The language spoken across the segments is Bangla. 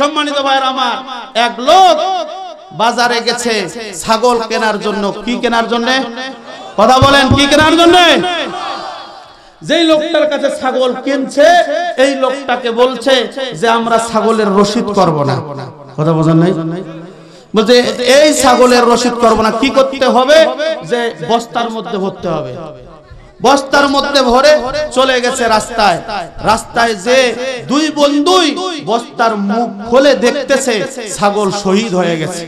সম্মানিত ভাইয়ের আমার এক লোক বাজারে গেছে ছাগল কেনার জন্য কি কেনার জন্য কথা বলেন কি কেনার জন্য যেই লোকটার কাছে ছাগল কিনছে এই লোকটাকে বলছে যে আমরা ছাগলের রসিদ করব না কথা বোঝেন নাই বলছে এই ছাগলের রসিদ করব না কি করতে হবে যে বস্তার মধ্যে ভরতে হবে বস্তার মধ্যে ভরে চলে গেছে রাস্তায় রাস্তায় যে দুই বন্ধুই বস্তার মুখ খোলে দেখতেছে ছাগল শহীদ হয়ে গেছে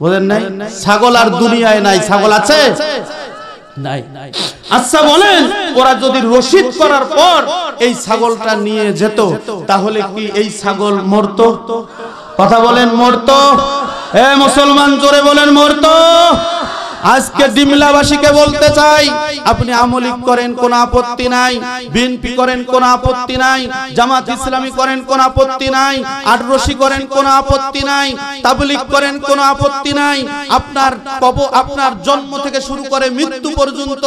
বোঝেন নাই ছাগল আর দুনিয়ায় নাই ছাগল আছে আচ্ছা বলেন ওরা যদি রশিদ করার পর এই ছাগলটা নিয়ে যেত তাহলে কি এই ছাগল মরত কথা বলেন মরত হ্যাঁ মুসলমান জোরে বলেন মরত আজকে ডিমলাবাসীকে বলতে চাই আপনি আমলিক করেন কোনো আপত্তি নাই বিএনপি করেন কোনো আপত্তি নাই জামাত ইসলামী করেন কোনো আপত্তি নাই আডরশি করেন কোনো আপত্তি নাই তাবলিক করেন কোনো আপত্তি নাই আপনার কব আপনার জন্ম থেকে শুরু করে মৃত্যু পর্যন্ত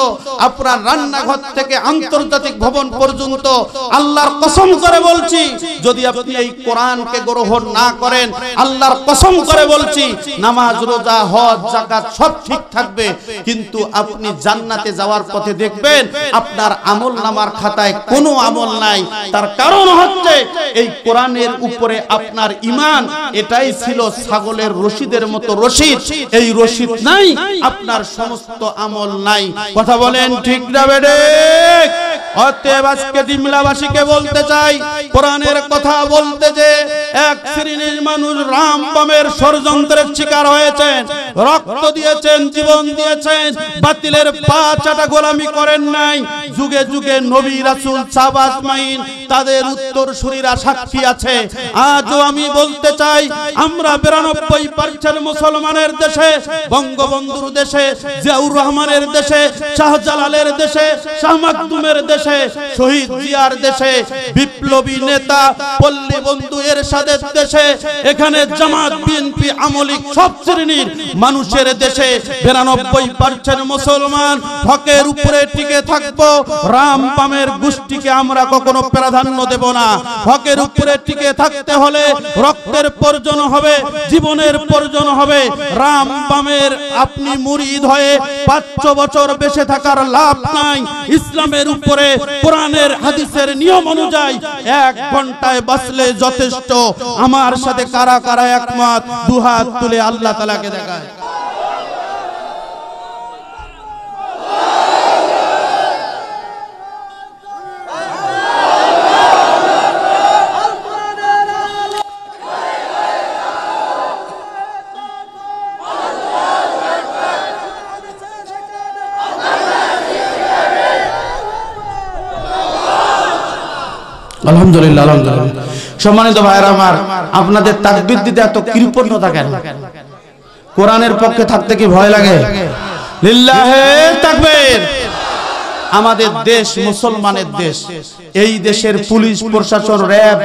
আপনার রান্নাঘর থেকে আন্তর্জাতিক ভবন পর্যন্ত আল্লাহর কসম করে বলছি যদি আপনি এই কোরআনকে গ্রহণ না করেন আল্লাহর কসম করে বলছি নামাজ রোজা হজ জাকাত সব ঠিক থাকে থাকবে কিন্তু আপনি জান্নাতে যাওয়ার পথে দেখবেন আপনার আমল নামার খাতায় কোনো আমল নাই তার কারণ হচ্ছে এই কোরআনের উপরে আপনার ইমান এটাই ছিল ছাগলের রশিদের মতো রশিদ এই রশিদ নাই আপনার সমস্ত আমল নাই কথা বলেন ঠিক না বেড়ে অতএব আজকে বলতে চাই কোরআনের কথা বলতে যে এক শ্রেণীর মানুষ রাম বামের ষড়যন্ত্রের শিকার হয়েছেন রক্ত দিয়েছেন জীবন দিয়েছেন বাতিলের পা চাটা গোলামি করেন নাই যুগে যুগে নবী রাসুল সাবাসমাইন তাদের উত্তর সুরীরা সাক্ষী আছে আজও আমি বলতে চাই আমরা বিরানব্বই পার্সেন্ট মুসলমানের দেশে বঙ্গবন্ধুর দেশে জিয়াউর রহমানের দেশে শাহজালালের দেশে শাহ মাকদুমের দেশে শহীদ জিয়ার দেশে বিপ্লবী নেতা পল্লী বন্ধু এর সাদের দেশে এখানে জামাত বিএনপি আমলিক সব শ্রেণীর মানুষের দেশে বিরানব্বই পার্সেন্ট মুসলমান হকের উপরে টিকে থাকবো রাম পামের গোষ্ঠীকে আমরা কখনো প্রাধান্য দেব না হকের উপরে টিকে থাকতে হলে রক্তের প্রয়োজন হবে জীবনের প্রয়োজন হবে রাম পামের আপনি মুরিদ হয়ে পাঁচশো বছর বেঁচে থাকার লাভ নাই ইসলামের উপরে কোরআনের হাদিসের নিয়ম অনুযায়ী এক ঘন্টায় বাঁচলে যথেষ্ট আমার সাথে কারা কারা একমত দুহাত তুলে আল্লাহ তালাকে দেখায় আলহামদুলিল্লাহ আলহামদুলিল্লাহ সম্মানিত ভাইরা আমার আপনাদের তাকবির দিতে এত কৃপণতা কেন কোরআনের পক্ষে থাকতে কি ভয় লাগে লিল্লাহে তাকবীর আমাদের দেশ মুসলমানের দেশ এই দেশের পুলিশ প্রশাসন র্যাব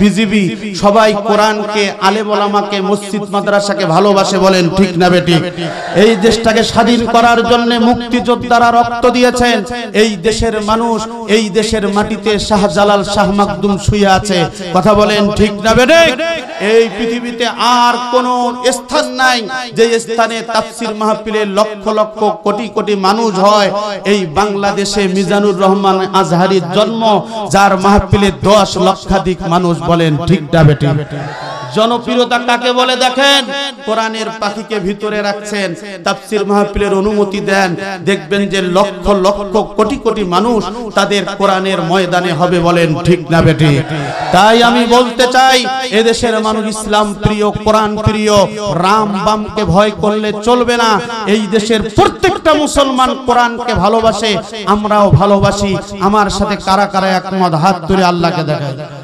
বিজিবি সবাই কোরআনকে আলেমাকে মসজিদ মাদ্রাসাকে ভালোবাসে বলেন ঠিক না বেটি এই দেশটাকে স্বাধীন করার জন্য মুক্তিযোদ্ধারা রক্ত দিয়েছেন এই দেশের মানুষ এই দেশের মাটিতে শাহজালাল শাহ মাকদুম শুয়ে আছে কথা বলেন ঠিক না বেটি এই পৃথিবীতে আর কোন স্থান নাই যে স্থানে তাফসির মাহফিলে লক্ষ লক্ষ কোটি কোটি মানুষ হয় এই বাংলাদেশ বাংলাদেশে মিজানুর রহমান আজহারির জন্ম যার মাহফিলে দশ লক্ষাধিক মানুষ বলেন ঠিক না জনপ্রিয়তা কাকে বলে দেখেন কোরআনের পাখিকে ভিতরে রাখছেন তাফসির মাহফিলের অনুমতি দেন দেখবেন যে লক্ষ লক্ষ কোটি কোটি মানুষ তাদের কোরআনের ময়দানে হবে বলেন ঠিক না বেটি তাই আমি বলতে চাই এদেশের মানুষ ইসলাম প্রিয় কোরআন প্রিয় রাম বামকে ভয় করলে চলবে না এই দেশের প্রত্যেকটা মুসলমান কোরআনকে ভালোবাসে আমরাও ভালোবাসি আমার সাথে কারা কারা একমত হাত ধরে আল্লাহকে দেখায়